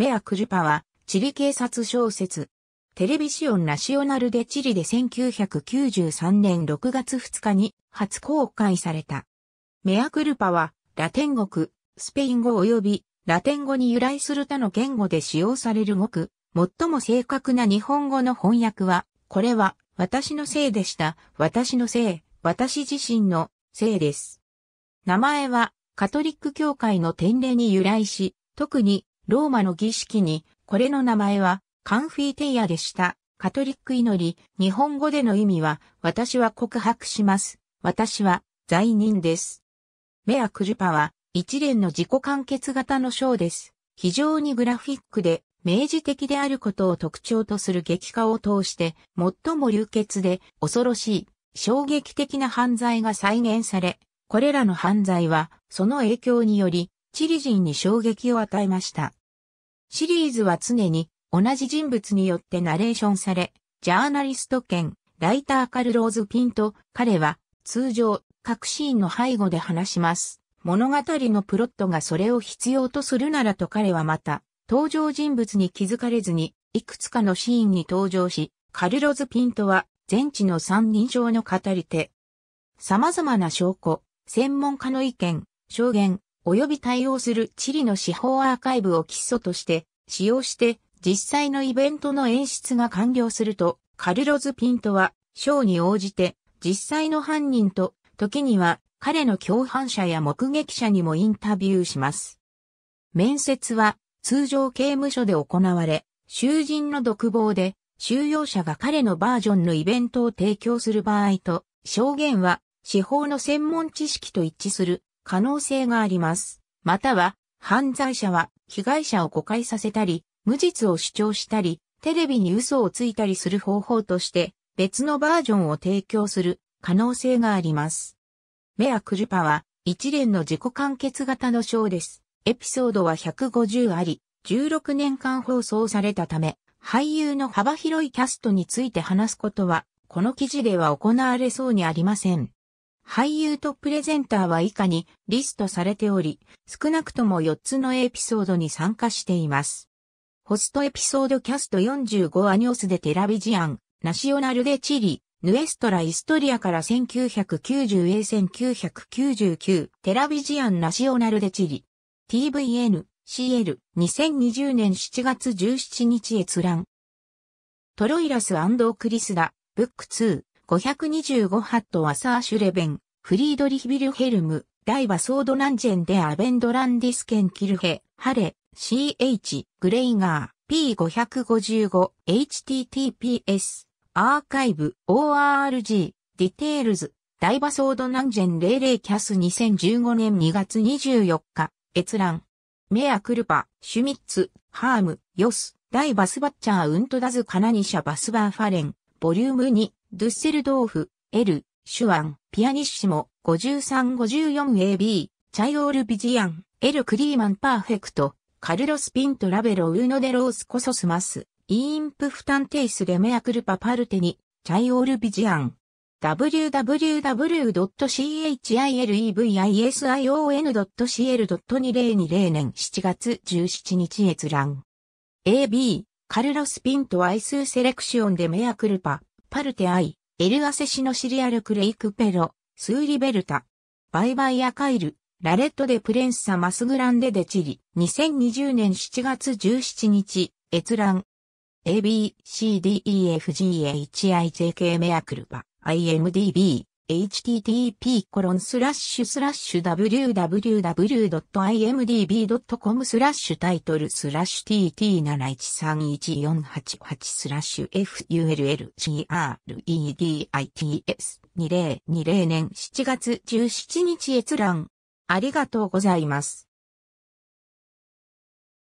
メア・クルパは、チリ警察小説。テレビシオン・ナシオナル・でチリで1993年6月2日に初公開された。メア・クルパは、ラテン語、スペイン語及び、ラテン語に由来する他の言語で使用される語句、最も正確な日本語の翻訳は、これは、私のせいでした、私のせい、私自身の、せいです。名前は、カトリック教会の典礼に由来し、特に、ローマの儀式に、これの名前は、カンフィーテイアでした。カトリック祈り、日本語での意味は、私は告白します。私は、罪人です。メアクルパは、一連の自己完結型の章です。非常にグラフィックで、明示的であることを特徴とする激化を通して、最も流血で、恐ろしい、衝撃的な犯罪が再現され、これらの犯罪は、その影響により、チリ人に衝撃を与えました。シリーズは常に同じ人物によってナレーションされ、ジャーナリスト兼ライターカルローズ・ピンと彼は通常各シーンの背後で話します。物語のプロットがそれを必要とするならと彼はまた登場人物に気づかれずにいくつかのシーンに登場し、カルローズ・ピントは全知の三人称の語り手。様々な証拠、専門家の意見、証言、及び対応する地理の司法アーカイブを基礎として使用して実際のイベントの演出が完了すると、カルロズ・ピントは、ショーに応じて、実際の犯人と、時には、彼の共犯者や目撃者にもインタビューします。面接は、通常刑務所で行われ、囚人の独房で、収容者が彼のバージョンのイベントを提供する場合と、証言は、司法の専門知識と一致する可能性があります。または、犯罪者は被害者を誤解させたり、無実を主張したり、テレビに嘘をついたりする方法として、別のバージョンを提供する可能性があります。メア・クルパは一連の自己完結型の章です。エピソードは150あり、16年間放送されたため、俳優の幅広いキャストについて話すことは、この記事では行われそうにありません。俳優とプレゼンターは以下にリストされており、少なくとも4つのエピソードに参加しています。ホストエピソードキャスト45アニオスでテラビジアン、ナシオナルでチリ、ヌエストラ・イストリアから1990へ1999テラビジアン・ナシオナル・デ・チリ TVN、CL、2020年7月17日閲覧トロイラスクリスダ、ブック2 525ハットアサーシュレベン、フリードリヒビルヘルム、ダイバソードナンジェンデアベンドランディスケンキルヘ、ハレ、CH、グレイガー、P555、https、アーカイブ、org、ディテールズ、ダイバソードナンジェン00キャス2015年2月24日、閲覧。メアクルパ、シュミッツ、ハーム、ヨス、ダイバスバッチャーウントダズカナニシャバスバーファレン、ボリューム2。ドゥッセルドーフ、エル、シュワン、ピアニッシモ、5354AB、チャイオールビジアン、エル・クリーマン・パーフェクト、カルロス・ピント・ラベロ・ウーノ・デ・ロース・コソス・マス、イーンプ・フタンテイス・レメアクル・パ・パルテニ、チャイオールビジアン。w w w c h i l e v i s i o n c l 2 0 2 0年7月17日閲覧。AB、カルロス・ピント・アイス・セレクション・デ・メアクルパ。パルテアイ、エルアセシノシリアルクレイクペロ、スーリベルタ、バイバイアカイル、ラレットデプレンサマスグランデデチリ、2020年7月17日、閲覧。A, B, C, D, E, F, G, H, I, J, K, メアクルパ、IMDB。http://www.imdb.com スラッシュタイトルスラッシュ tt713148 スラッシュ fullcredits2020 年7月17日閲覧。ありがとうございます。